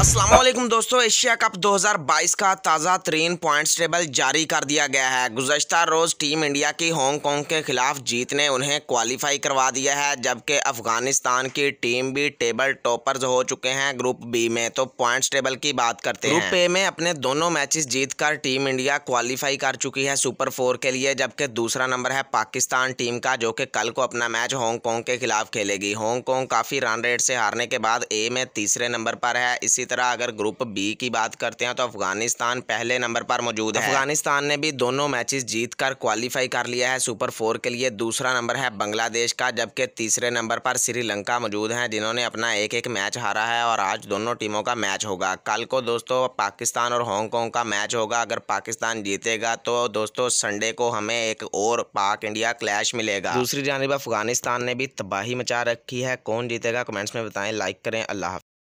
असलम दोस्तों Asia cup 2022 का ताज़ा तरीन पॉइंट्स टेबल जारी कर दिया गया है गुजशत रोज़ टीम इंडिया की हांगकांग के खिलाफ जीत ने उन्हें क्वालिफाई करवा दिया है जबकि अफगानिस्तान की टीम भी टेबल टॉपर्स हो चुके हैं ग्रुप बी में तो पॉइंट्स टेबल की बात करते हैं ग्रुप ए में अपने दोनों मैचेस जीतकर टीम इंडिया क्वालिफाई कर चुकी है सुपर फोर के लिए जबकि दूसरा नंबर है पाकिस्तान टीम का जो कि कल को अपना मैच हांगकॉन्ग के खिलाफ खेलेगी हांगकॉन्ग काफ़ी रन रेट से हारने के बाद ए में तीसरे नंबर पर है इसी तरह अगर ग्रुप बी की बात करते हैं तो अफगानिस्तान पहले नंबर पर मौजूद है अफगानिस्तान ने भी दोनों मैचेस कर क्वालिफाई कर लिया है सुपर फोर के लिए दूसरा नंबर है बांग्लादेश का जबकि तीसरे नंबर पर श्रीलंका मौजूद है जिन्होंने अपना एक एक मैच हारा है और आज दोनों टीमों का मैच होगा कल को दोस्तों पाकिस्तान और हांगकॉन्ग का मैच होगा अगर पाकिस्तान जीतेगा तो दोस्तों संडे को हमें एक और पाक इंडिया क्लैश मिलेगा दूसरी जानब अफगानिस्तान ने भी तबाही मचा रखी है कौन जीतेगा कमेंट्स में बताएं लाइक करें अल्लाह